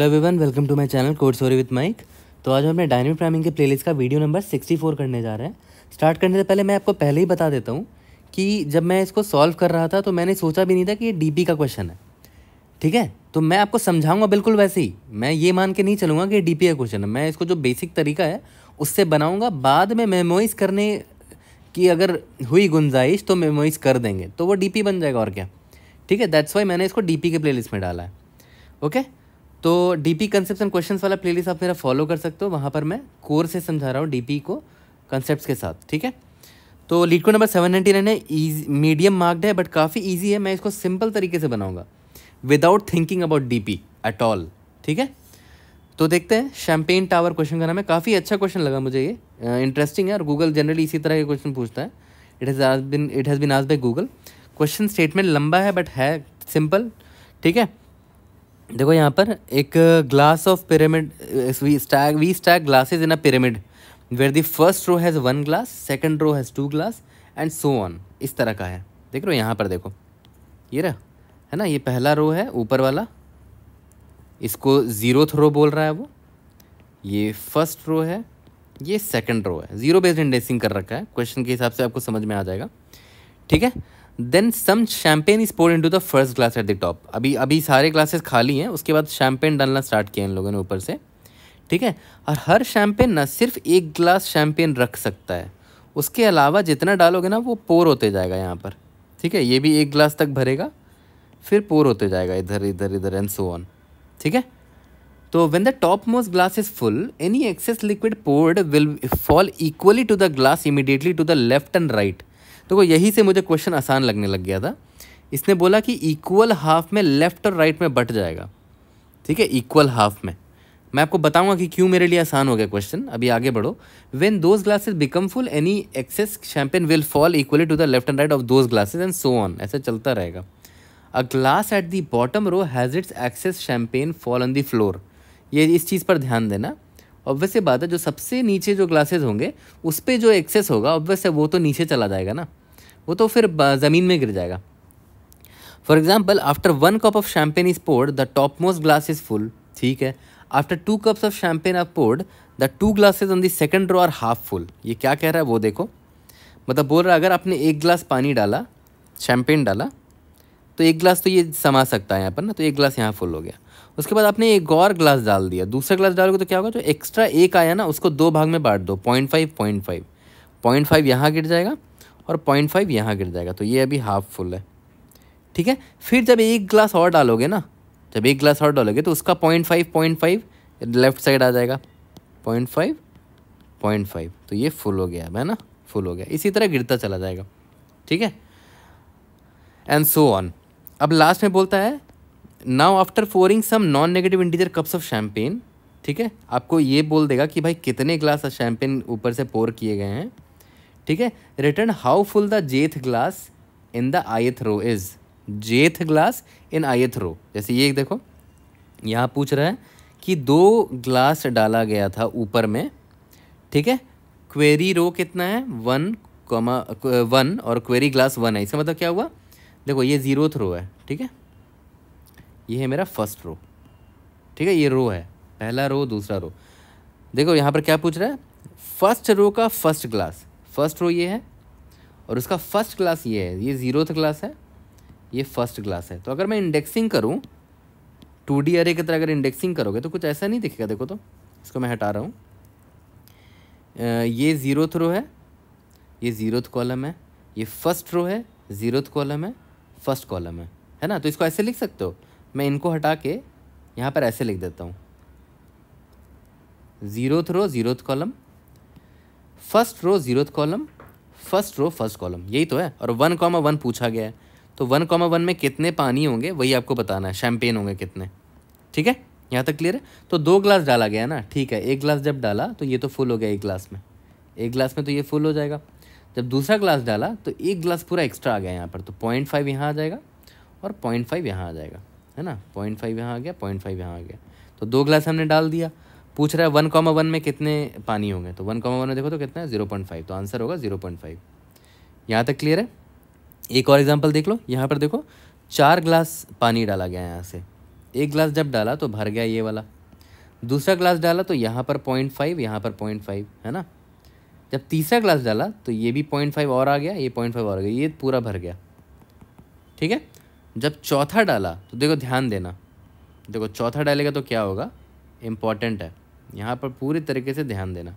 hello everyone welcome to my channel code story with Mike तो आज हम अपने डायनेमिक प्राइमिंग के प्लेलिस्ट का वीडियो नंबर 64 करने जा रहे हैं स्टार्ट करने से पहले मैं आपको पहले ही बता देता हूँ कि जब मैं इसको सॉल्व कर रहा था तो मैंने सोचा भी नहीं था कि ये डीपी का क्वेश्चन है ठीक है तो मैं आपको समझाऊंगा बिल्कुल वैसे ही मैं ये मान के नहीं चलूँगा कि ये डी का क्वेश्चन है मैं इसको जो बेसिक तरीका है उससे बनाऊँगा बाद में मेमोइज करने की अगर हुई गुंजाइश तो मेमोइज कर देंगे तो वो डी बन जाएगा और क्या ठीक है दैट्स वाई मैंने इसको डी के प्ले में डाला है ओके तो डीपी कंसेप्ट एंड क्वेश्चंस वाला प्लेलिस्ट आप मेरा फॉलो कर सकते हो वहाँ पर मैं कोर से समझा रहा हूँ डीपी को कंसेप्ट के साथ ठीक है तो lead number seven ninety nine है ईजी मीडियम मार्क्ड है बट काफ़ी ईजी है मैं इसको सिंपल तरीके से बनाऊँगा without thinking about D P at all ठीक है तो देखते हैं शैम्पेन टावर क्वेश्चन का नाम है काफ़ी अच्छा क्वेश्चन लगा मुझे ये इंटरेस्टिंग है और गूगल जनरली इसी तरह के क्वेश्चन पूछता है इट हैज़ आज बिन इट हैज़ बिन आज बाई गूगल क्वेश्चन स्टेटमेंट लंबा है बट है सिंपल ठीक है देखो यहाँ पर एक glass of pyramid we stack we stack glasses in a pyramid where the first row has one glass second row has two glass and so on इस तरह का है देख रहे हो यहाँ पर देखो ये रहा है ना ये पहला रो है ऊपर वाला इसको ज़ीरोथ रो बोल रहा है वो ये फर्स्ट रो है ये सेकंड रो है ज़ीरो बेस्ड इंडेक्सिंग कर रखा है क्वेश्चन के हिसाब से आपको समझ में आ जाएगा ठीक है then some champagne is poured into the first glass at the top अभी अभी सारे ग्लासेस खाली हैं उसके बाद शैम्पेन डालना स्टार्ट किया इन लोगों ने ऊपर से ठीक है और हर शैम्पेन ना सिर्फ एक ग्लास शैम्पेन रख सकता है उसके अलावा जितना डालोगे ना वो पोर होते जाएगा यहाँ पर ठीक है ये भी एक ग्लास तक भरेगा फिर पोर होते जाएगा इधर इधर इधर एंड सो ऑन ठीक है तो when the topmost glass is full any excess liquid poured will fall equally to the glass immediately to the left and right देखो तो यही से मुझे क्वेश्चन आसान लगने लग गया था इसने बोला कि इक्वल हाफ में लेफ़्ट और राइट में बट जाएगा ठीक है इक्वल हाफ में मैं आपको बताऊंगा कि क्यों मेरे लिए आसान हो गया क्वेश्चन अभी आगे बढ़ो when those glasses become full any excess champagne will fall equally to the left and right of those glasses and so on ऐसा चलता रहेगा a glass at the bottom row has its excess champagne fall on the floor ये इस चीज़ पर ध्यान देना obvious बात है जो सबसे नीचे जो ग्लासेज होंगे उस पर जो एक्सेस होगा ऑब्वियस है वो तो नीचे चला जाएगा ना वो तो फिर ज़मीन में गिर जाएगा for example after one cup of champagne is poured the topmost glass is full ठीक है after two cups of champagne are poured the two glasses on the second row are half full ये क्या कह रहा है वो देखो मतलब बोल रहा है अगर आपने एक ग्लास पानी डाला शैम्पेन डाला तो एक ग्लास तो ये समा सकता है यहाँ पर ना तो एक ग्लास यहाँ फुल हो गया उसके बाद आपने एक और ग्लास डाल दिया दूसरा ग्लास डालोगे तो क्या होगा जो एक्स्ट्रा एक आया ना उसको दो भाग में बांट दो point five point five point five यहाँ गिर जाएगा और पॉइंट फाइव यहाँ गिर जाएगा तो ये अभी हाफ फुल है ठीक है फिर जब एक ग्लास और डालोगे ना जब एक ग्लास और डालोगे तो उसका point five point five left side आ जाएगा पॉइंट फाइव पॉइंट फाइव तो ये फुल हो गया है ना फुल हो गया इसी तरह गिरता चला जाएगा ठीक है एंड सो ऑन अब लास्ट में बोलता है now after pouring some non negative integer cups of champagne ठीक है आपको ये बोल देगा कि भाई कितने ग्लास शैम्पेन ऊपर से पोर किए गए हैं ठीक है return how full the jth glass in the ith row is jth glass in ith row जैसे ये देखो यहाँ पूछ रहा है कि दो ग्लास डाला गया था ऊपर में ठीक है क्वेरी रो कितना है वन कॉमा वन और क्वेरी ग्लास वन है इसका मतलब क्या हुआ देखो ये ज़ीरो रो है ठीक है ये है मेरा फर्स्ट रो ठीक है ये रो है पहला रो दूसरा रो देखो यहाँ पर क्या पूछ रहा है फर्स्ट रो का फर्स्ट ग्लास फर्स्ट रो ये है और उसका फर्स्ट क्लास ये है ये ज़ीरोथ क्लास है ये फर्स्ट क्लास है तो अगर मैं इंडेक्सिंग करूँ टू डी अरे की तरह अगर इंडेक्सिंग करोगे तो कुछ ऐसा नहीं दिखेगा देखो तो इसको मैं हटा रहा हूँ ये ज़ीरोथ रो है ये ज़ीरोथ कॉलम है ये फर्स्ट रो है ज़ीरोथ कॉलम है फर्स्ट कॉलम है है ना तो इसको ऐसे लिख सकते हो मैं इनको हटा के यहाँ पर ऐसे लिख देता हूँ zeroth row zeroth column first row zeroth column first row first column यही तो है और वन कॉमा वन पूछा गया है तो वन कॉमा वन में कितने पानी होंगे वही आपको बताना है शैम्पेन होंगे कितने ठीक है यहाँ तक क्लियर है तो दो ग्लास डाला गया ना ठीक है एक ग्लास जब डाला तो ये तो फुल हो गया एक ग्लास में एक ग्लास में तो ये फुल हो जाएगा जब दूसरा ग्लास डाला तो एक ग्लास पूरा एक्स्ट्रा आ गया यहाँ पर तो पॉइंट फाइव यहाँ आ जाएगा और पॉइंट फाइव यहाँ आ जाएगा है ना पॉइंट फाइव यहाँ आ गया पॉइंट फाइव यहाँ आ गया तो दो ग्लास हमने डाल दिया पूछ रहा है वन कॉमा वन में कितने पानी होंगे तो वन कॉमा वन में देखो तो कितना है जीरो पॉइंट फाइव तो आंसर होगा जीरो पॉइंट फाइव यहाँ तक क्लियर है एक और एग्जाम्पल देख लो यहाँ पर देखो चार ग्लास पानी डाला गया यहाँ से एक ग्लास जब डाला तो भर गया ये वाला दूसरा ग्लास डाला तो यहाँ पर पॉइंट फाइव यहाँ पर पॉइंट फाइव है ना जब तीसरा ग्लास डाला तो ये भी पॉइंट फाइव और आ गया ये पॉइंट फाइव और आ गया ये पूरा भर गया ठीक है जब चौथा डाला तो देखो ध्यान देना देखो चौथा डालेगा तो क्या होगा इम्पॉर्टेंट है यहाँ पर पूरी तरीके से ध्यान देना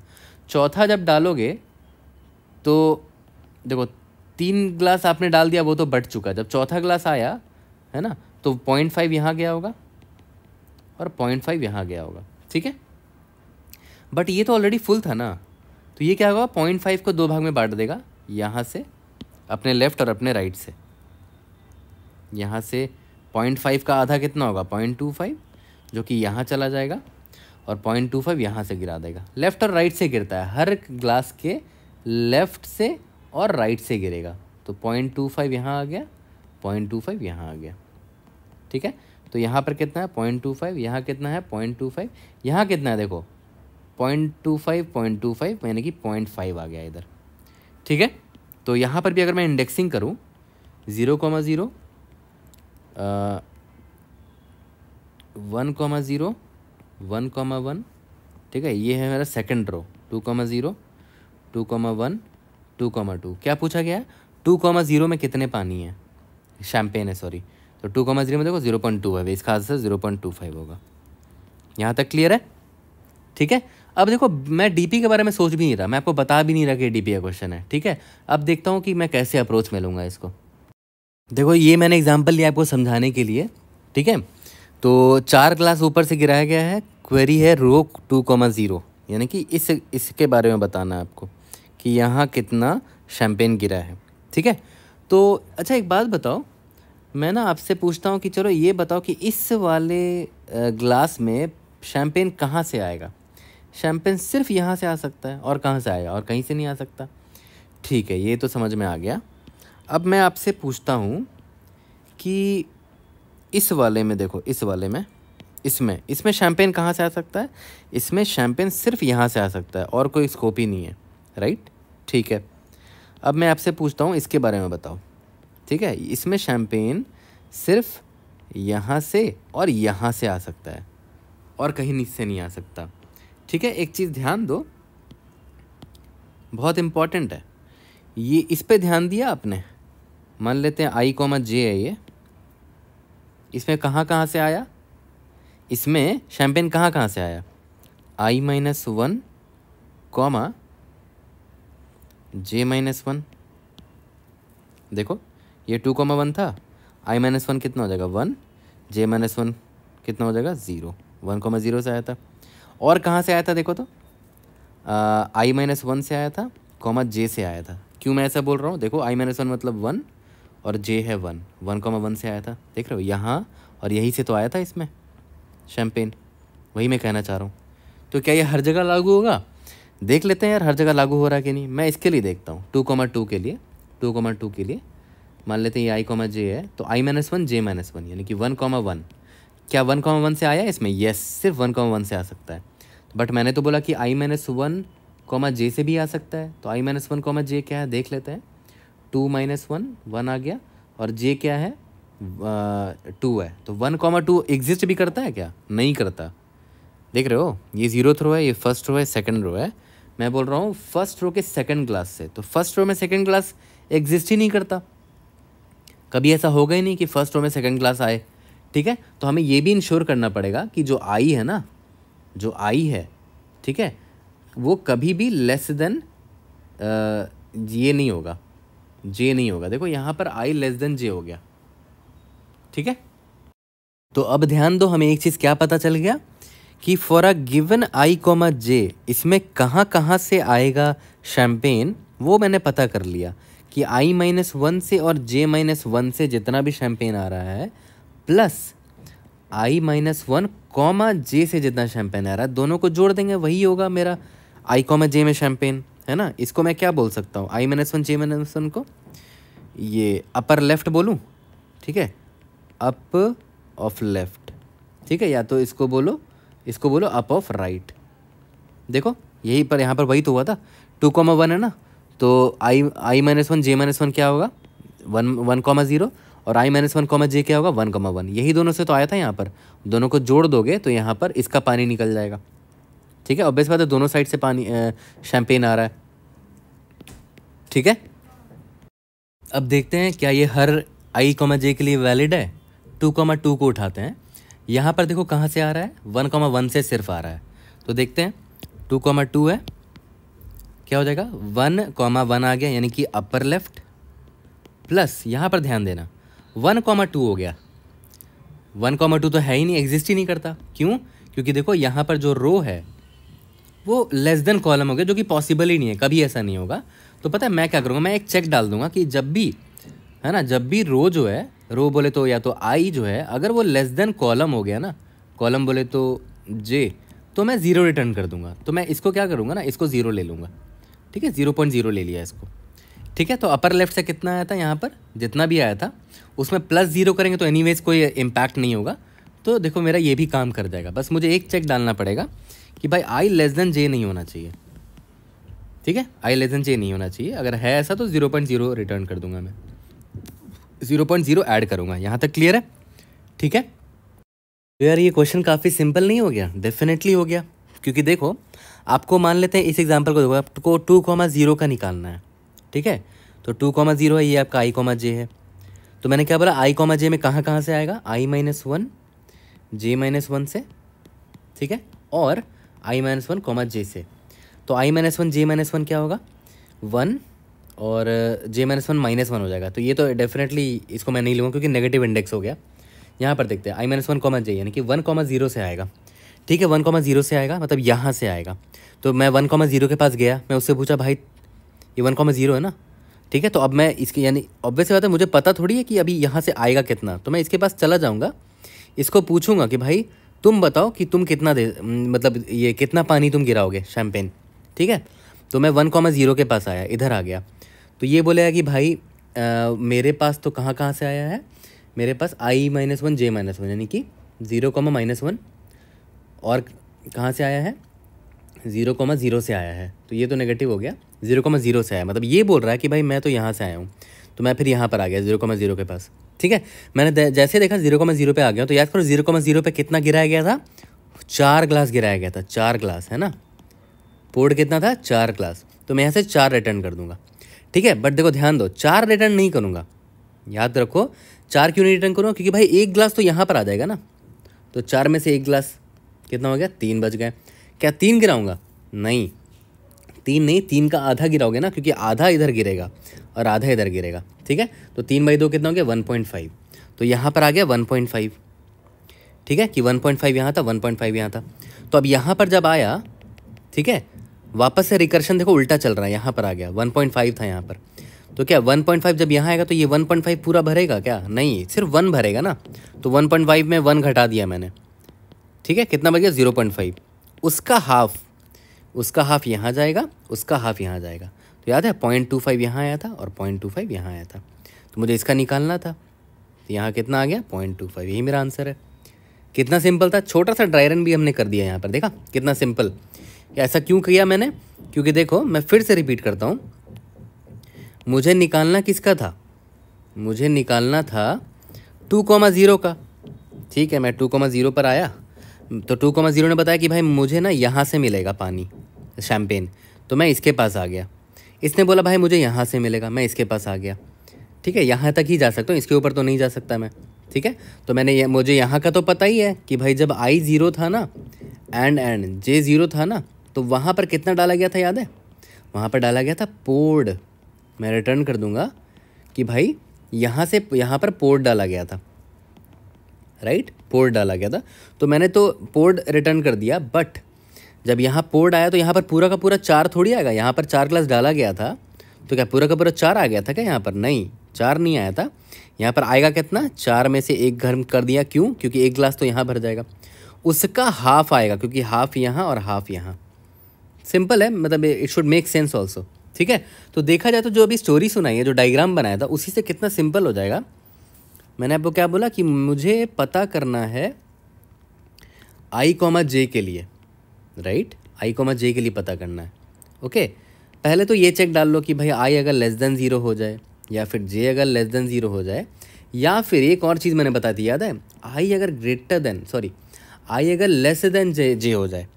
चौथा जब डालोगे तो देखो तीन ग्लास आपने डाल दिया वो तो बट चुका जब चौथा ग्लास आया है ना तो पॉइंट फाइव यहाँ गया होगा और पॉइंट फाइव यहाँ गया होगा ठीक है बट ये तो ऑलरेडी फुल था ना तो ये क्या होगा पॉइंट फाइव को दो भाग में बांट देगा यहाँ से अपने लेफ्ट और अपने राइट से यहाँ से पॉइंट फाइव का आधा कितना होगा पॉइंट टू फाइव जो कि यहाँ चला जाएगा और पॉइंट टू फाइव यहाँ से गिरा देगा लेफ़्ट और राइट से गिरता है हर ग्लास के लेफ़्ट से और राइट से गिरेगा तो पॉइंट टू फाइव यहाँ आ गया पॉइंट टू फाइव यहाँ आ गया ठीक है तो यहाँ पर कितना है पॉइंट टू फाइव यहाँ कितना है पॉइंट टू फाइव यहाँ कितना है देखो point two five point two five यानी कि पॉइंट फाइव आ गया इधर ठीक है तो यहाँ पर भी अगर मैं इंडेक्सिंग करूँ zero comma zero one comma zero one comma one ठीक है ये है मेरा second row two comma zero two comma one two comma two क्या पूछा गया है टू कॉमा ज़ीरो में कितने पानी है शैम्पेन है सॉरी तो टू कॉमा ज़ीरो में देखो ज़ीरो पॉइंट टू है इसका से ज़ीरो पॉइंट टू फाइव होगा यहाँ तक क्लियर है ठीक है अब देखो मैं पी के बारे में सोच भी नहीं रहा मैं आपको बता भी नहीं रहा कि पी का क्वेश्चन है ठीक है अब देखता हूँ कि मैं कैसे अप्रोच में लूँगा इसको देखो ये मैंने एग्जाम्पल लिया आपको समझाने के लिए ठीक है तो चार क्लास ऊपर से गिराया गया है क्वेरी है रो टू कॉमा ज़ीरो यानी कि इस इसके बारे में बताना है आपको कि यहाँ कितना शैम्पेन गिरा है ठीक है तो अच्छा एक बात बताओ मैं ना आपसे पूछता हूँ कि चलो ये बताओ कि इस वाले ग्लास में शैम्पेन कहाँ से आएगा शैम्पेन सिर्फ यहाँ से आ सकता है और कहाँ से आएगा और कहीं से नहीं आ सकता ठीक है ये तो समझ में आ गया अब मैं आपसे पूछता हूँ कि इस वाले में देखो इस वाले में इसमें इसमें शैम्पेन कहाँ से आ सकता है इसमें शैम्पेन सिर्फ यहाँ से आ सकता है और कोई स्कोप ही नहीं है राइट ठीक है अब मैं आपसे पूछता हूँ इसके बारे में बताओ ठीक है इसमें शैम्पेन सिर्फ यहाँ से और यहाँ से आ सकता है और कहीं नीचे नहीं आ सकता ठीक है एक चीज़ ध्यान दो बहुत इम्पॉर्टेंट है ये इस पे ध्यान दिया आपने मान लेते हैं आई कॉमा जे है ये इसमें कहाँ कहाँ से आया इसमें शैम्पेन कहाँ कहाँ से आया I minus one comma J minus one देखो ये टू कॉमा वन था आई माइनस वन कितना हो जाएगा वन जे माइनस वन कितना हो जाएगा ज़ीरो वन कॉमा ज़ीरो से आया था और कहाँ से आया था देखो तो आई माइनस वन से आया था कॉमा जे से आया था क्यों मैं ऐसा बोल रहा हूँ देखो आई माइनस वन मतलब वन और जे है वन वन कॉमा वन से आया था देख रहे हो यहाँ और यहीं से तो आया था इसमें शैम्पेन वही मैं कहना चाह रहा हूँ तो क्या ये हर जगह लागू होगा देख लेते हैं यार हर जगह लागू हो रहा है कि नहीं मैं इसके लिए देखता हूँ टू कॉमा टू के लिए टू कॉमा टू के लिए मान लेते हैं ये आई कॉमा जे है तो I minus one J minus one यानी कि वन कॉमा वन क्या वन कॉमा वन से आया है इसमें यस सिर्फ वन कॉमा वन से आ सकता है बट मैंने तो बोला कि I minus one comma J से भी आ सकता है तो I minus one comma J क्या है देख लेते हैं टू माइनस वन वन आ गया और जे क्या है टू है तो वन कॉमा टू एग्जिस्ट भी करता है क्या नहीं करता देख रहे हो ये जीरो थ्रो है ये फर्स्ट रो है सेकंड रो है मैं बोल रहा हूँ फर्स्ट रो के सेकंड क्लास से तो फर्स्ट रो में सेकंड क्लास एग्जिस्ट ही नहीं करता कभी ऐसा होगा ही नहीं कि फर्स्ट रो में सेकंड क्लास आए ठीक है तो हमें ये भी इंश्योर करना पड़ेगा कि जो आई है ना जो आई है ठीक है वो कभी भी लेस देन ये नहीं होगा जे नहीं होगा देखो यहाँ पर आई लेस देन जे हो गया ठीक है तो अब ध्यान दो हमें एक चीज़ क्या पता चल गया कि for a given I comma J इसमें कहाँ कहाँ से आएगा शैम्पेन वो मैंने पता कर लिया कि आई माइनस वन से और जे माइनस वन से जितना भी शैम्पेन आ रहा है plus I minus one comma J से जितना शैम्पेन आ रहा है दोनों को जोड़ देंगे वही होगा मेरा आई कॉमा जे में शैम्पेन है ना इसको मैं क्या बोल सकता हूँ I minus one J minus one को ये अपर लेफ़्ट बोलूँ ठीक है अप ऑफ लेफ़्ट ठीक है या तो इसको बोलो इसको बोलो अप ऑफ राइट देखो यही पर यहाँ पर वही तो हुआ था टू कॉमा वन है ना तो I I minus one J minus one क्या होगा वन वन कॉमा ज़ीरो और I minus one comma J क्या होगा वन कॉमा वन यही दोनों से तो आया था यहाँ पर दोनों को जोड़ दोगे तो यहाँ पर इसका पानी निकल जाएगा ठीक है ऑब्वियस बात है दोनों साइड से पानी शैम्पेन आ रहा है ठीक है अब देखते हैं क्या ये हर आई कॉमा जे के लिए वैलिड है टू कॉमा टू को उठाते हैं यहाँ पर देखो कहाँ से आ रहा है वन कॉमा वन से सिर्फ आ रहा है तो देखते हैं टू कॉमा टू है क्या हो जाएगा वन कॉमा वन आ गया यानी कि अपर लेफ्ट प्लस यहाँ पर ध्यान देना वन कॉमा टू हो गया वन कॉमा टू तो है ही नहीं एग्जिस्ट ही नहीं करता क्यों क्योंकि देखो यहाँ पर जो रो है वो लेस देन कॉलम हो गया जो कि पॉसिबल ही नहीं है कभी ऐसा नहीं होगा तो पता है मैं क्या करूँगा मैं एक चेक डाल दूंगा कि जब भी है ना जब भी रो जो है रो बोले तो या तो आई जो है अगर वो लेस देन कॉलम हो गया ना कॉलम बोले तो जे तो मैं ज़ीरो रिटर्न कर दूंगा तो मैं इसको क्या करूँगा ना इसको ज़ीरो ले लूँगा ठीक है ज़ीरो पॉइंट ज़ीरो ले लिया इसको ठीक है तो अपर लेफ्ट से कितना आया था यहाँ पर जितना भी आया था उसमें प्लस ज़ीरो करेंगे तो एनी कोई इम्पैक्ट नहीं होगा तो देखो मेरा ये भी काम कर जाएगा बस मुझे एक चेक डालना पड़ेगा कि भाई आई लेस देन जे नहीं होना चाहिए ठीक है आई लेस देन जे नहीं होना चाहिए अगर है ऐसा तो ज़ीरो पॉइंट ज़ीरो रिटर्न कर दूंगा मैं ज़ीरो पॉइंट ज़ीरो ऐड करूंगा यहाँ तक क्लियर है ठीक है तो यार ये क्वेश्चन काफ़ी सिंपल नहीं हो गया डेफिनेटली हो गया क्योंकि देखो आपको मान लेते हैं इस एग्जाम्पल को देखो आपको टू कॉमा ज़ीरो का निकालना है ठीक है तो टू कॉमा ज़ीरो है ये आपका आई कॉमा जे है तो मैंने क्या बोला आई कॉमा जे में कहाँ कहाँ से आएगा I minus one J minus one से ठीक है और I minus one comma J से तो I minus one J minus one क्या होगा वन और J minus one minus one हो जाएगा तो ये तो डेफिनेटली इसको मैं नहीं लूँगा क्योंकि नेगेटिव इंडेक्स हो गया यहाँ पर देखते हैं I minus one comma J यानी कि वन कॉमा ज़ीरो से आएगा ठीक है वन कॉमा ज़ीरो से आएगा मतलब यहाँ से आएगा तो मैं वन कॉमा ज़ीरो के पास गया मैं उससे पूछा भाई ये वन कॉमा ज़ीरो है ना ठीक है तो अब मैं इसके यानी ऑब्वियस बात है मुझे पता थोड़ी है कि अभी यहाँ से आएगा कितना तो मैं इसके पास चला जाऊँगा इसको पूछूंगा कि भाई तुम बताओ कि तुम कितना दे मतलब ये कितना पानी तुम गिराओगे शैम्पेन ठीक है तो मैं वन कॉमा ज़ीरो के पास आया इधर आ गया तो ये बोलेगा कि भाई आ, मेरे पास तो कहाँ कहाँ से आया है मेरे पास I minus one J minus one यानी कि ज़ीरो कॉमा माइनस वन और कहाँ से आया है ज़ीरो कॉमा ज़ीरो से आया है तो ये तो नेगेटिव हो गया ज़ीरो कॉमा ज़ीरो से आया मतलब ये बोल रहा है कि भाई मैं तो यहाँ से आया हूँ तो मैं फिर यहाँ पर आ गया जीरो कॉमा जीरो के पास ठीक है मैंने जैसे देखा जीरो कॉमा जीरो पे आ गया तो याद करो जीरो कॉमा जीरो पे कितना गिराया गया था चार ग्लास गिराया गया था चार ग्लास है ना पोर्ड कितना था चार ग्लास तो मैं यहाँ से चार रिटर्न कर दूंगा ठीक है बट देखो ध्यान दो चार रिटर्न नहीं करूँगा याद रखो चार क्यों नहीं रिटर्न करूँगा क्योंकि भाई एक ग्लास तो यहाँ पर आ जाएगा ना तो चार में से एक ग्लास कितना हो गया तीन बज गए क्या तीन गिराऊँगा नहीं तीन नहीं तीन का आधा गिराओगे ना क्योंकि आधा इधर गिरेगा और आधा इधर गिरेगा ठीक है तो तीन बाई दो कितना हो गया वन पॉइंट फाइव तो यहाँ पर आ गया वन पॉइंट फाइव ठीक है कि वन पॉइंट फाइव यहाँ था वन पॉइंट फाइव यहाँ था तो अब यहाँ पर जब आया ठीक है वापस से रिकर्शन देखो उल्टा चल रहा है यहाँ पर आ गया वन पॉइंट फाइव था यहाँ पर तो क्या वन पॉइंट फाइव जब यहाँ आएगा तो ये वन पॉइंट फाइव पूरा भरेगा क्या नहीं सिर्फ वन भरेगा ना तो वन पॉइंट फाइव में वन घटा दिया मैंने ठीक है कितना बच गया ज़ीरो पॉइंट फाइव उसका हाफ उसका हाफ यहाँ जाएगा उसका हाफ यहाँ जाएगा तो याद है पॉइंट टू फाइव यहाँ आया था और पॉइंट टू फाइव यहाँ आया था तो मुझे इसका निकालना था तो यहाँ कितना आ गया पॉइंट टू फाइव यही मेरा आंसर है कितना सिंपल था छोटा सा ड्राई रन भी हमने कर दिया यहाँ पर देखा कितना सिंपल ऐसा क्यों किया मैंने क्योंकि देखो मैं फिर से रिपीट करता हूँ मुझे निकालना किसका था मुझे निकालना था टू कॉमा ज़ीरो का ठीक है मैं टू कॉमा ज़ीरो पर आया तो टू कॉमा ज़ीरो ने बताया कि भाई मुझे ना यहाँ से मिलेगा पानी शैम्पेन तो मैं इसके पास आ गया इसने बोला भाई मुझे यहाँ से मिलेगा मैं इसके पास आ गया ठीक है यहाँ तक ही जा सकता हूँ इसके ऊपर तो नहीं जा सकता मैं ठीक है तो मैंने ये मुझे यहाँ का तो पता ही है कि भाई जब आई ज़ीरो था ना एंड एंड जे ज़ीरो था ना तो वहाँ पर कितना डाला गया था याद है वहाँ पर डाला गया था पोर्ड मैं रिटर्न कर दूँगा कि भाई यहाँ से यहाँ पर पोर्ड डाला गया था राइट पोर्ड डाला गया था तो मैंने तो पोर्ड रिटर्न कर दिया बट जब यहाँ पोर्ड आया तो यहाँ पर पूरा का पूरा चार थोड़ी आएगा यहाँ पर चार ग्लास डाला गया था तो क्या पूरा का पूरा चार आ गया था क्या यहाँ पर नहीं चार नहीं आया था यहाँ पर आएगा कितना चार में से एक गर्म कर दिया क्यों क्योंकि एक ग्लास तो यहाँ भर जाएगा उसका हाफ आएगा क्योंकि हाफ यहाँ और हाफ यहाँ सिंपल है मतलब it should make sense also ठीक है तो देखा जाए तो जो अभी स्टोरी सुनाई है जो डायग्राम बनाया था उसी से कितना सिंपल हो जाएगा मैंने आपको क्या बोला कि मुझे पता करना है आई कॉमा जे के लिए राइट आई को मैं जे के लिए पता करना है ओके पहले तो ये चेक डाल लो कि भाई आई अगर लेस देन ज़ीरो हो जाए या फिर जे अगर लेस देन ज़ीरो हो जाए या फिर एक और चीज़ मैंने बता दी याद है आई अगर ग्रेटर देन सॉरी आई अगर लेस देन जे जे हो जाए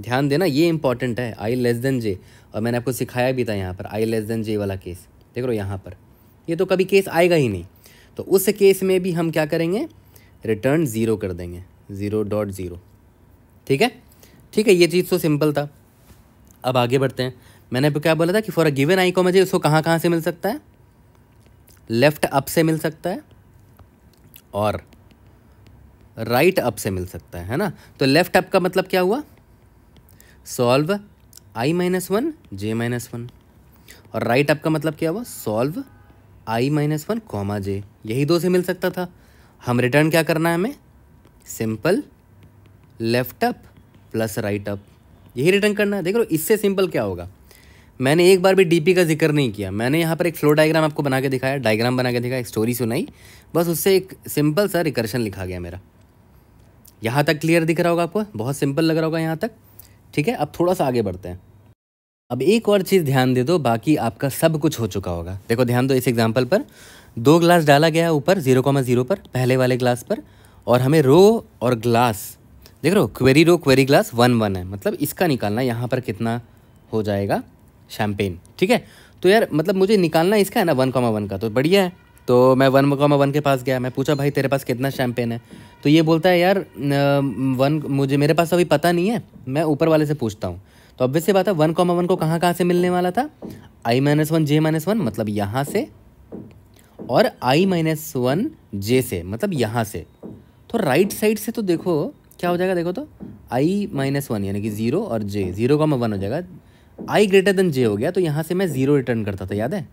ध्यान देना ये इंपॉर्टेंट है आई लेस देन जे और मैंने आपको सिखाया भी था यहाँ पर आई लेस देन जे वाला केस देख लो यहाँ पर ये तो कभी केस आएगा ही नहीं तो उस केस में भी हम क्या करेंगे रिटर्न ज़ीरो कर देंगे ज़ीरो डॉट ज़ीरो ठीक है ठीक है ये चीज़ तो सिंपल था अब आगे बढ़ते हैं मैंने क्या बोला था कि for a given I commerce उसको कहाँ कहाँ से मिल सकता है लेफ़्ट अप से मिल सकता है और राइट अप से मिल सकता है है ना तो लेफ़्ट अप का मतलब क्या हुआ solve I minus one J minus one और राइट अप का मतलब क्या हुआ solve I minus one comma जे यही दो से मिल सकता था हम रिटर्न क्या करना है हमें simple left up plus right up यही रिटर्न करना है देख लो इससे सिंपल क्या होगा मैंने एक बार भी डीपी का जिक्र नहीं किया मैंने यहाँ पर एक फ्लो डायग्राम आपको बना के दिखाया डायग्राम बना के दिखाया एक स्टोरी सुनाई बस उससे एक सिंपल सा रिकर्शन लिखा गया मेरा यहाँ तक क्लियर दिख रहा होगा आपको बहुत सिंपल लग रहा होगा यहाँ तक ठीक है अब थोड़ा सा आगे बढ़ते हैं अब एक और चीज़ ध्यान दे दो बाकी आपका सब कुछ हो चुका होगा देखो ध्यान दो इस एग्जाम्पल पर दो ग्लास डाला गया ऊपर जीरो जीरो पर पहले वाले ग्लास पर और हमें रो और ग्लास देख रहे हो query row query glass one one है मतलब इसका निकालना यहाँ पर कितना हो जाएगा शैम्पेन ठीक है तो यार मतलब मुझे निकालना इसका है ना वन कॉमा वन का तो बढ़िया है तो मैं वन कॉमा वन के पास गया मैं पूछा भाई तेरे पास कितना शैम्पेन है तो ये बोलता है यार वन मुझे मेरे पास अभी पता नहीं है मैं ऊपर वाले से पूछता हूँ तो ऑब्वियस बात है वन कॉमा वन को कहाँ कहाँ से मिलने वाला था I minus one J minus one मतलब यहाँ से और आई माइनस वन जे से मतलब यहाँ से तो राइट साइड से तो देखो क्या हो जाएगा देखो तो आई माइनस वन यानी कि ज़ीरो और जे ज़ीरो का मैं वन हो जाएगा आई ग्रेटर देन जे हो गया तो यहाँ से मैं ज़ीरो रिटर्न करता था याद है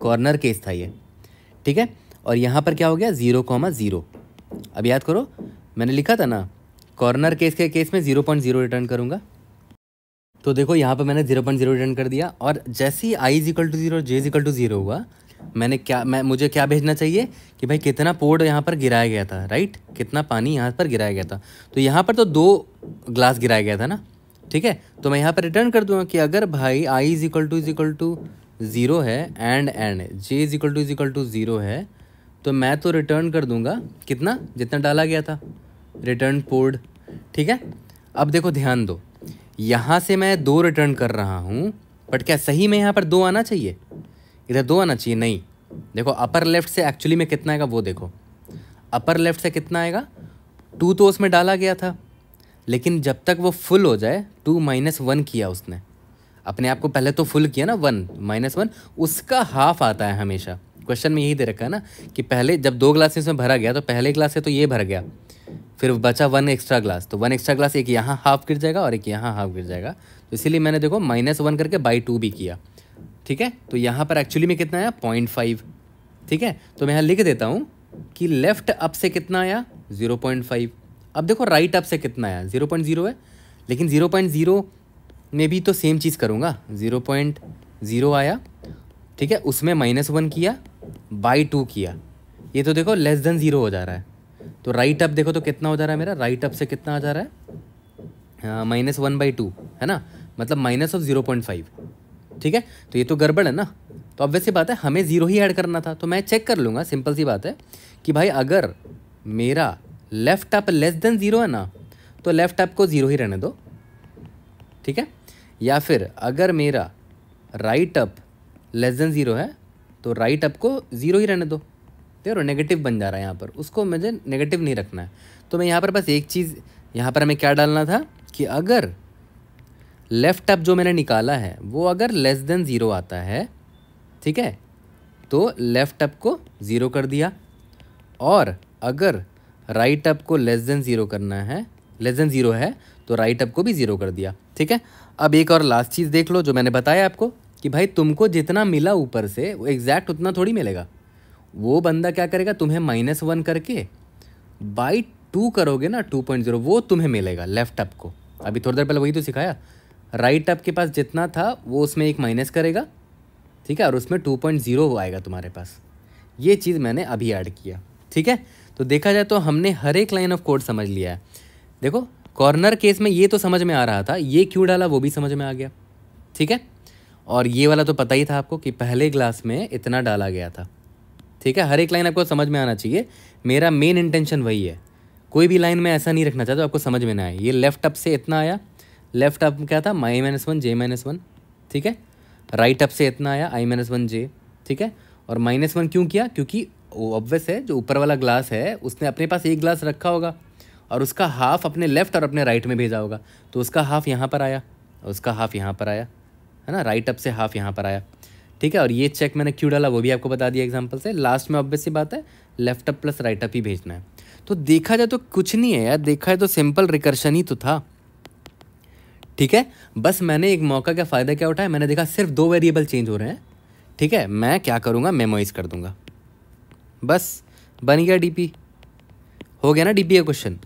कॉर्नर केस था ये ठीक है और यहाँ पर क्या हो गया ज़ीरो कॉमा ज़ीरो अब याद करो मैंने लिखा था ना कॉर्नर केस के केस में ज़ीरो पॉइंट ज़ीरो रिटर्न करूँगा तो देखो यहाँ पर मैंने ज़ीरो पॉइंट ज़ीरो रिटर्न कर दिया और जैसे ही I equal to zero J equal to zero हुआ मैंने क्या मैं मुझे क्या भेजना चाहिए कि भाई कितना पोड यहाँ पर गिराया गया था राइट कितना पानी यहाँ पर गिराया गया था तो यहाँ पर तो दो ग्लास गिराया गया था ना ठीक है तो मैं यहाँ पर रिटर्न कर दूँगा कि अगर भाई I is equal to is equal to zero है and and J is equal to is equal to zero है तो मैं तो रिटर्न कर दूँगा कितना जितना डाला गया था रिटर्न पोड ठीक है अब देखो ध्यान दो यहाँ से मैं दो रिटर्न कर रहा हूँ बट क्या सही में यहाँ पर दो आना चाहिए इधर दो आना चाहिए नहीं देखो अपर लेफ्ट से एक्चुअली में कितना आएगा वो देखो अपर लेफ्ट से कितना आएगा टू तो उसमें डाला गया था लेकिन जब तक वो फुल हो जाए टू माइनस वन किया उसने अपने आप को पहले तो फुल किया ना वन माइनस वन उसका हाफ आता है हमेशा क्वेश्चन में यही दे रखा है ना कि पहले जब दो ग्लासेस में भरा गया तो पहले ग्लास से तो ये भर गया फिर बचा वन एक्स्ट्रा ग्लास तो वन एक्स्ट्रा ग्लास एक यहाँ हाफ गिर जाएगा और एक यहाँ हाफ गिर जाएगा तो इसीलिए मैंने देखो माइनस वन करके बाई टू भी किया ठीक है तो यहाँ पर एक्चुअली में कितना आया पॉइंट फाइव ठीक है तो मैं यहाँ लिख देता हूँ कि लेफ्ट अप से कितना आया ज़ीरो पॉइंट फाइव अब देखो राइट अप से कितना आया ज़ीरो पॉइंट ज़ीरो है लेकिन ज़ीरो पॉइंट ज़ीरो में भी तो सेम चीज़ करूँगा ज़ीरो पॉइंट ज़ीरो आया ठीक है उसमें माइनस वन किया बाई टू किया ये तो देखो लेस देन ज़ीरो हो जा रहा है तो राइट अप देखो तो कितना हो जा रहा है मेरा राइट अप से कितना आ जा रहा है माइनस वन बाई टू है ना मतलब minus of zero point five ठीक है तो ये तो गड़बड़ है ना तो अब वैसे बात है हमें ज़ीरो ही ऐड करना था तो मैं चेक कर लूँगा सिंपल सी बात है कि भाई अगर मेरा left up less than zero है ना तो लेफ़्ट अप को ज़ीरो ही रहने दो ठीक है या फिर अगर मेरा right up less than zero है तो राइट अप को ज़ीरो ही रहने दो ठीक है नेगेटिव बन जा रहा है यहाँ पर उसको मुझे नेगेटिव नहीं रखना है तो मैं यहाँ पर बस एक चीज़ यहाँ पर हमें क्या डालना था कि अगर लेफ़्ट अप जो मैंने निकाला है वो अगर लेस देन ज़ीरो आता है ठीक है तो लेफ़्ट अप को ज़ीरो कर दिया और अगर राइट अप को लेस देन ज़ीरो करना है लेस देन ज़ीरो है तो राइट अप को भी ज़ीरो कर दिया ठीक है अब एक और लास्ट चीज़ देख लो जो मैंने बताया आपको कि भाई तुमको जितना मिला ऊपर से वो एग्जैक्ट उतना थोड़ी मिलेगा वो बंदा क्या करेगा तुम्हें माइनस वन करके बाई टू करोगे ना टू पॉइंट ज़ीरो वो तुम्हें मिलेगा लेफ़्ट अप को अभी थोड़ी देर पहले वही तो सिखाया राइट right आपके पास जितना था वो उसमें एक माइनस करेगा ठीक है और उसमें टू पॉइंट ज़ीरो आएगा तुम्हारे पास ये चीज़ मैंने अभी ऐड किया ठीक है तो देखा जाए तो हमने हर एक लाइन ऑफ कोड समझ लिया है देखो कॉर्नर केस में ये तो समझ में आ रहा था ये क्यों डाला वो भी समझ में आ गया ठीक है और ये वाला तो पता ही था आपको कि पहले ग्लास में इतना डाला गया था ठीक है हर एक लाइन आपको समझ में आना चाहिए मेरा मेन इंटेंशन वही है कोई भी लाइन में ऐसा नहीं रखना चाहता तो आपको समझ में ना आए ये लेफ्ट अप से इतना आया लेफ्ट अप क्या था I minus one J minus one ठीक है राइट अप से इतना आया आई माइनस वन जे ठीक है और माइनस वन क्यों किया क्योंकि वो ऑब्वियस है जो ऊपर वाला ग्लास है उसने अपने पास एक ग्लास रखा होगा और उसका हाफ अपने लेफ्ट और अपने राइट में भेजा होगा तो उसका हाफ यहाँ पर आया और उसका हाफ यहाँ पर आया है ना राइट अप से हाफ यहाँ पर आया ठीक है और ये चेक मैंने क्यों डाला वो भी आपको बता दिया एग्जाम्पल से लास्ट में ऑब्वियस सी बात है left up plus right up ही भेजना है तो देखा जाए तो कुछ नहीं है यार देखा जाए तो सिंपल रिकर्शन ही तो था ठीक है बस मैंने एक मौका का फ़ायदा क्या उठाया मैंने देखा सिर्फ दो वेरिएबल चेंज हो रहे हैं ठीक है मैं क्या करूँगा मेमोइज़ कर दूंगा बस बन गया डीपी हो गया ना डीपी का क्वेश्चन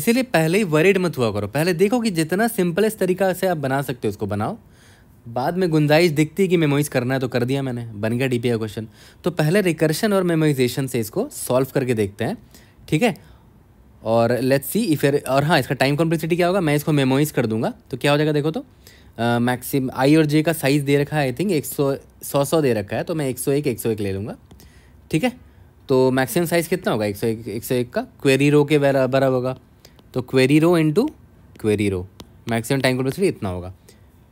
इसीलिए पहले ही वरीड मत हुआ करो पहले देखो कि जितना सिंपलेस्ट तरीका से आप बना सकते हो उसको बनाओ बाद में गुंजाइश दिखती है कि मेमोइज़ करना है तो कर दिया मैंने बन गया डी का क्वेश्चन तो पहले रिकर्शन और मेमोइजेशन से इसको सॉल्व करके देखते हैं ठीक है और लेट्स सी फिर और हाँ इसका टाइम कॉम्प्लेक्सिटी क्या होगा मैं इसको मेमोइज कर दूंगा तो क्या हो जाएगा देखो तो मैक्सिम आई और जे का साइज़ दे रखा है आई थिंक एक सौ सौ सौ दे रखा है तो मैं एक सौ एक एक सौ एक ले लूँगा ठीक है तो मैक्सिमम साइज़ कितना होगा एक सौ एक एक सौ एक का क्वेरी रो के बराबर होगा तो query row into query row maximum time complexity इतना होगा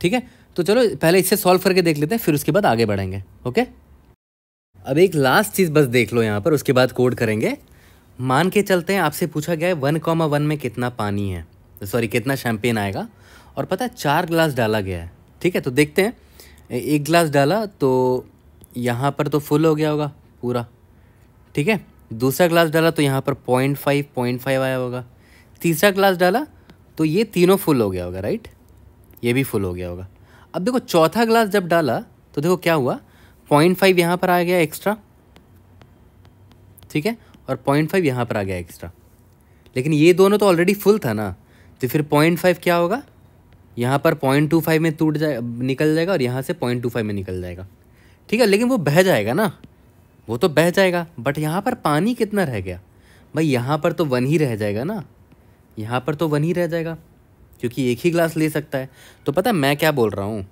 ठीक है तो चलो पहले इससे सॉल्व करके देख लेते हैं फिर उसके बाद आगे बढ़ेंगे ओके अब एक लास्ट चीज़ बस देख लो यहाँ पर उसके बाद कोड करेंगे मान के चलते हैं आपसे पूछा गया है वन कॉमा वन में कितना पानी है सॉरी कितना शैम्पेन आएगा और पता है चार ग्लास डाला गया है ठीक है तो देखते हैं एक ग्लास डाला तो यहाँ पर तो फुल हो गया होगा पूरा ठीक है दूसरा ग्लास डाला तो यहाँ पर पॉइंट फाइव पॉइंट फाइव आया होगा तीसरा ग्लास डाला तो ये तीनों फुल हो गया होगा राइट ये भी फुल हो गया होगा अब देखो चौथा ग्लास जब डाला तो देखो क्या हुआ पॉइंट फाइव यहाँ पर आ गया एक्स्ट्रा ठीक है और पॉइंट फाइव यहाँ पर आ गया एक्स्ट्रा लेकिन ये दोनों तो ऑलरेडी फुल था ना तो फिर पॉइंट फाइव क्या होगा यहाँ पर पॉइंट टू फाइव में टूट जाए निकल जाएगा और यहाँ से पॉइंट टू फाइव में निकल जाएगा ठीक है लेकिन वो बह जाएगा ना वो तो बह जाएगा बट यहाँ पर पानी कितना रह गया भाई यहाँ पर तो वन ही रह जाएगा ना यहाँ पर तो वन ही रह जाएगा क्योंकि एक ही ग्लास ले सकता है तो पता है मैं क्या बोल रहा हूँ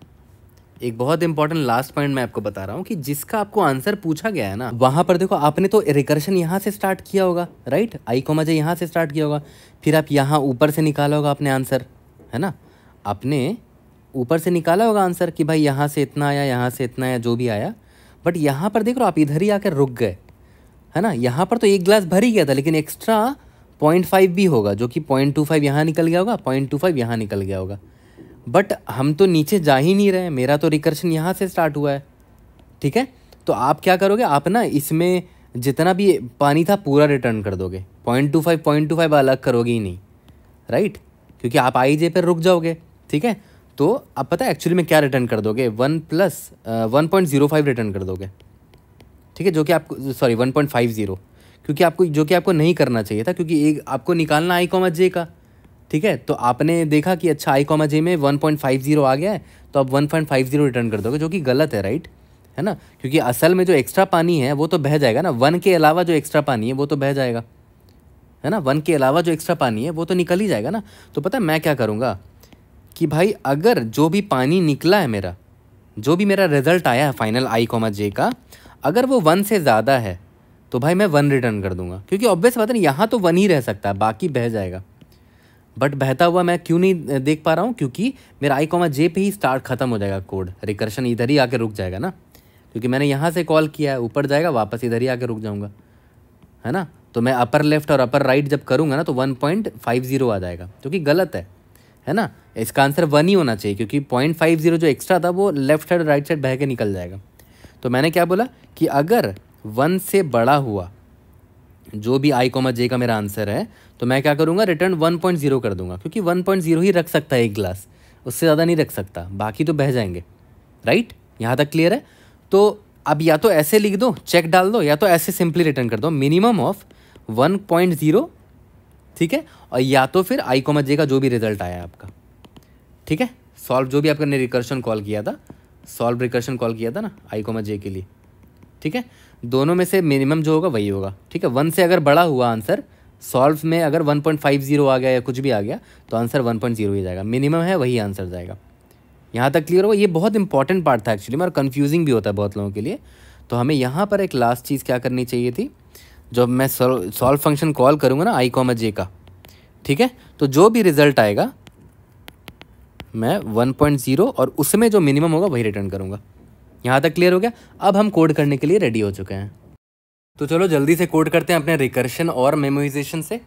एक बहुत इंपॉर्टेंट लास्ट पॉइंट मैं आपको बता रहा हूँ कि जिसका आपको आंसर पूछा गया है ना वहाँ पर देखो आपने तो रिकर्शन यहाँ से स्टार्ट किया होगा राइट आई को मजे यहाँ से स्टार्ट किया होगा फिर आप यहाँ ऊपर से निकाला होगा आपने आंसर है ना आपने ऊपर से निकाला होगा आंसर कि भाई यहाँ से इतना आया यहाँ से इतना आया जो भी आया बट यहाँ पर देख लो आप इधर ही आकर रुक गए है ना यहाँ पर तो एक ग्लास भर ही गया था लेकिन एक्स्ट्रा पॉइंट फाइव भी होगा जो कि पॉइंट टू फाइव यहाँ निकल गया होगा पॉइंट टू फाइव यहाँ निकल गया होगा बट हम तो नीचे जा ही नहीं रहे मेरा तो रिकर्शन यहाँ से स्टार्ट हुआ है ठीक है तो आप क्या करोगे आप ना इसमें जितना भी पानी था पूरा रिटर्न कर दोगे point two five point two five अलग करोगे ही नहीं राइट क्योंकि आप आई जे पर रुक जाओगे ठीक है तो आप पता है एक्चुअली में क्या रिटर्न कर दोगे one plus one point zero five return कर दोगे ठीक है जो कि आपको sorry one point five zero क्योंकि आपको जो कि आपको नहीं करना चाहिए था क्योंकि एक आपको निकालना आई कॉमर्स जे का ठीक है तो आपने देखा कि अच्छा आई कॉमा जे में वन पॉइंट फाइव जीरो आ गया है तो आप one point five zero return कर दोगे जो कि गलत है राइट है ना क्योंकि असल में जो एक्स्ट्रा पानी है वो तो बह जाएगा ना वन के अलावा जो एक्स्ट्रा पानी है वो तो बह जाएगा है ना वन के अलावा जो एक्स्ट्रा पानी है वो तो निकल ही जाएगा ना तो पता मैं क्या करूँगा कि भाई अगर जो भी पानी निकला है मेरा जो भी मेरा रिजल्ट आया है फाइनल आई कॉमा जे का अगर वो वन से ज़्यादा है तो भाई मैं वन रिटर्न कर दूंगा क्योंकि ऑब्वियस बात है यहाँ तो वन ही रह सकता है बाकी बह जाएगा बट बहता हुआ मैं क्यों नहीं देख पा रहा हूँ क्योंकि मेरा आई कॉमा जे पे ही स्टार्ट खत्म हो जाएगा कोड रिकर्शन इधर ही आके रुक जाएगा ना क्योंकि मैंने यहाँ से कॉल किया है ऊपर जाएगा वापस इधर ही आके रुक जाऊँगा है ना तो मैं अपर लेफ्ट और अपर राइट जब करूँगा ना तो वन पॉइंट फाइव ज़ीरो आ जाएगा जो कि गलत है है ना इसका आंसर वन ही होना चाहिए क्योंकि पॉइंट फाइव ज़ीरो जो एक्स्ट्रा था वो लेफ्ट साइड राइट साइड बह के निकल जाएगा तो मैंने क्या बोला कि अगर वन से बड़ा हुआ जो भी आई कॉमा जे का मेरा आंसर है तो मैं क्या करूँगा रिटर्न वन पॉइंट ज़ीरो कर दूंगा क्योंकि वन पॉइंट ज़ीरो ही रख सकता है एक ग्लास उससे ज़्यादा नहीं रख सकता बाकी तो बह जाएंगे राइट यहाँ तक क्लियर है तो अब या तो ऐसे लिख दो चेक डाल दो या तो ऐसे सिंपली रिटर्न कर दो minimum of one point zero ठीक है और या तो फिर आई कॉमा जे का जो भी रिजल्ट आया आपका ठीक है सॉल्व जो भी आपने रिकर्शन कॉल किया था सॉल्व रिकर्शन कॉल किया था ना आई कॉमा जे के लिए ठीक है दोनों में से मिनिमम जो होगा वही होगा ठीक है वन से अगर बड़ा हुआ आंसर सॉल्व में अगर वन पॉइंट फाइव जीरो आ गया या कुछ भी आ गया तो आंसर वन पॉइंट जीरो ही जाएगा मिनिमम है वही आंसर जाएगा यहाँ तक क्लियर होगा ये बहुत इंपॉर्टेंट पार्ट था एक्चुअली में और कन्फ्यूजिंग भी होता है बहुत लोगों के लिए तो हमें यहाँ पर एक लास्ट चीज़ क्या करनी चाहिए थी जब मैं सॉल्व फंक्शन कॉल करूँगा ना आई कॉम जे का ठीक है तो जो भी रिजल्ट आएगा मैं 1.0 और उसमें जो मिनिमम होगा वही रिटर्न करूँगा यहाँ तक क्लियर हो गया अब हम कोड करने के लिए रेडी हो चुके हैं तो चलो जल्दी से कोड करते हैं अपने रिकर्शन और मेमोइजेशन से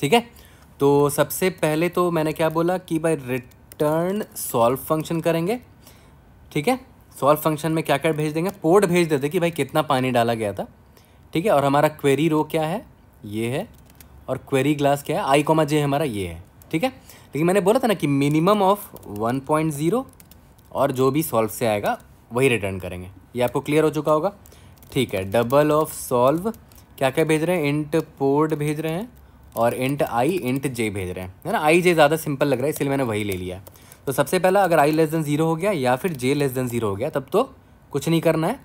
ठीक है तो सबसे पहले तो मैंने क्या बोला कि भाई रिटर्न सॉल्व फंक्शन करेंगे ठीक है सॉल्व फंक्शन में क्या क्या भेज देंगे पोर्ट भेज देते कि भाई कितना पानी डाला गया था ठीक है और हमारा क्वेरी रो क्या है ये है और क्वेरी ग्लास क्या है आई कॉमा जे हमारा ये है ठीक है लेकिन मैंने बोला था ना कि मिनिमम ऑफ वन और जो भी सॉल्व से आएगा वही रिटर्न करेंगे ये आपको क्लियर हो चुका होगा ठीक है डबल ऑफ सॉल्व क्या क्या भेज रहे हैं इंट पोर्ड भेज रहे हैं और इंट आई इंट जे भेज रहे हैं है ना आई जे ज़्यादा सिंपल लग रहा है इसलिए मैंने वही ले लिया तो सबसे पहला अगर आई लेस देन ज़ीरो हो गया या फिर जे लेस देन ज़ीरो हो गया तब तो कुछ नहीं करना है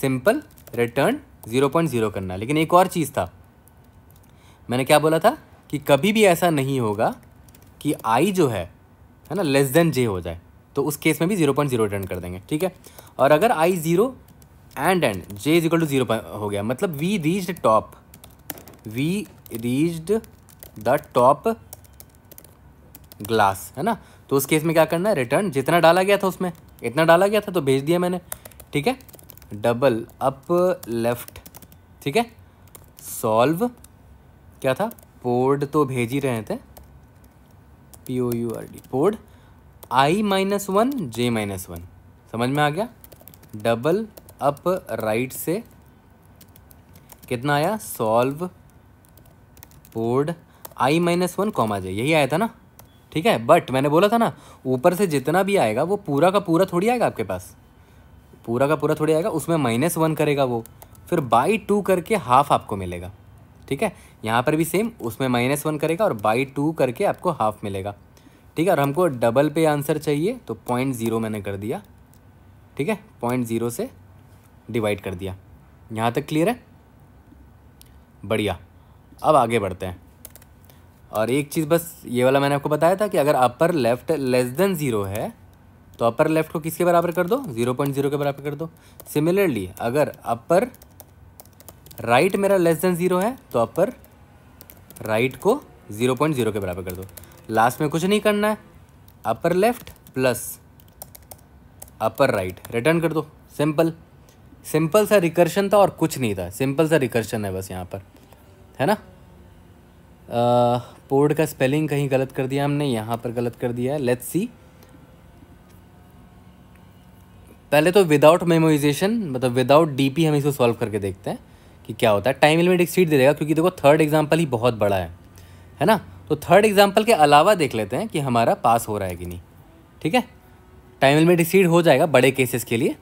simple return zero point zero करना है लेकिन एक और चीज़ था मैंने क्या बोला था कि कभी भी ऐसा नहीं होगा कि आई जो है है ना लेस देन जे हो जाए तो उस केस में भी जीरो पॉइंट जीरो रिटर्न कर देंगे ठीक है और अगर i zero and and J is equal to zero हो गया मतलब we the top we reach the top glass है ना तो उस केस में क्या करना है रिटर्न जितना डाला गया था उसमें इतना डाला गया था तो भेज दिया मैंने ठीक है डबल अप लेफ्ट ठीक है सॉल्व क्या था पोर्ड तो भेज ही रहे थे P O U R D poured i minus one J minus one समझ में आ गया डबल अप राइट से कितना आया solve board i minus one comma जे यही आया था ना ठीक है बट मैंने बोला था ना ऊपर से जितना भी आएगा वो पूरा का पूरा थोड़ी आएगा आपके पास पूरा का पूरा थोड़ी आएगा उसमें माइनस वन करेगा वो फिर बाई टू करके हाफ आपको मिलेगा ठीक है यहाँ पर भी सेम उसमें माइनस वन करेगा और बाई टू करके आपको हाफ मिलेगा ठीक है और हमको डबल पे आंसर चाहिए तो पॉइंट ज़ीरो मैंने कर दिया ठीक है पॉइंट ज़ीरो से डिवाइड कर दिया यहाँ तक क्लियर है बढ़िया अब आगे बढ़ते हैं और एक चीज़ बस ये वाला मैंने आपको बताया था कि अगर upper left less than zero है तो अपर लेफ़्ट को किसके बराबर कर दो ज़ीरो पॉइंट ज़ीरो के बराबर कर दो सिमिलरली अगर अपर राइट मेरा लेस देन ज़ीरो है तो अपर राइट को ज़ीरो पॉइंट ज़ीरो के बराबर कर दो लास्ट में कुछ नहीं करना है upper left plus upper right return कर दो सिंपल सिंपल सा रिकर्शन था और कुछ नहीं था सिंपल सा रिकर्शन है बस यहाँ पर है ना पोर्ड का स्पेलिंग कहीं गलत कर दिया हमने यहाँ पर गलत कर दिया है लेट्स सी पहले तो विदाउट मेमोइजेशन मतलब विदाउट डीपी हम इसको सॉल्व करके देखते हैं कि क्या होता है टाइम लिमिट एक्सीड दे देगा क्योंकि देखो थर्ड एग्जाम्पल ही बहुत बड़ा है है ना तो थर्ड एग्जाम्पल के अलावा देख लेते हैं कि हमारा पास हो रहा है कि नहीं ठीक है टाइम लिमिट एक्सीड हो जाएगा बड़े केसेस के लिए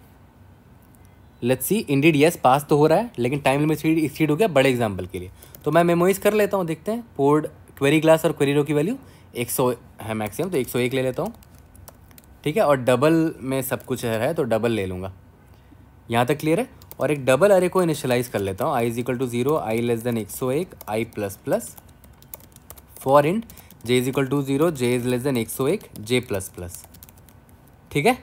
let's see indeed yes pass तो हो रहा है लेकिन टाइम लिमिट एक्सीड हो गया बड़े एग्जाम्पल के लिए तो मैं मेमोइज कर लेता हूँ देखते हैं पोर्ड क्वेरी ग्लास और क्वेरी रो की वैल्यू 100 है मैक्सिमम तो 101 ले लेता हूँ ठीक है और डबल में सब कुछ है तो डबल ले लूँगा यहाँ तक क्लियर है और एक डबल अरे को इनिशलाइज कर लेता हूँ i is equal to zero i less than एक सौ एक i plus plus for int j is equal to zero j is less than एक सौ एक जे प्लस प्लस ठीक है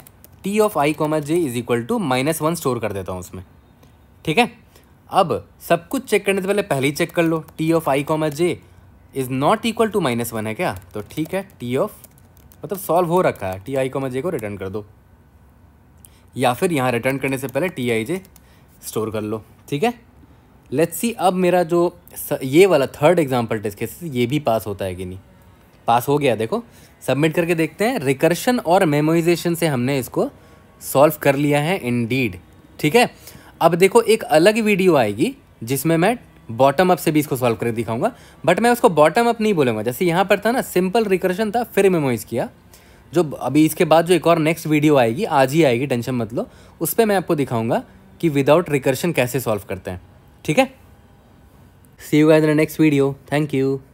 t of i comma j is equal to minus one store कर देता हूँ उसमें ठीक है अब सब कुछ चेक करने से पहले पहले ही चेक कर लो t of i comma j is not equal to minus one है क्या तो ठीक है टी ऑफ मतलब सॉल्व हो रखा है टी आई कॉमा जे को रिटर्न कर दो या फिर यहाँ रिटर्न करने से पहले टी आई जे स्टोर कर लो ठीक है लेट्स सी अब मेरा जो ये वाला थर्ड एग्जाम्पल टेस्ट केस ये भी पास होता है कि नहीं पास हो गया देखो सबमिट करके देखते हैं रिकर्शन और मेमोइजेशन से हमने इसको सॉल्व कर लिया है इन ठीक है अब देखो एक अलग वीडियो आएगी जिसमें मैं बॉटम अप से भी इसको सॉल्व करके दिखाऊंगा बट मैं उसको बॉटम अप नहीं बोलूँगा जैसे यहाँ पर था ना सिंपल रिकर्शन था फिर मेमोइज किया जो अभी इसके बाद जो एक और नेक्स्ट वीडियो आएगी आज ही आएगी टेंशन मत लो उस पर मैं आपको दिखाऊंगा कि विदाउट रिकर्शन कैसे सॉल्व करते हैं ठीक है see you guys in the next video thank you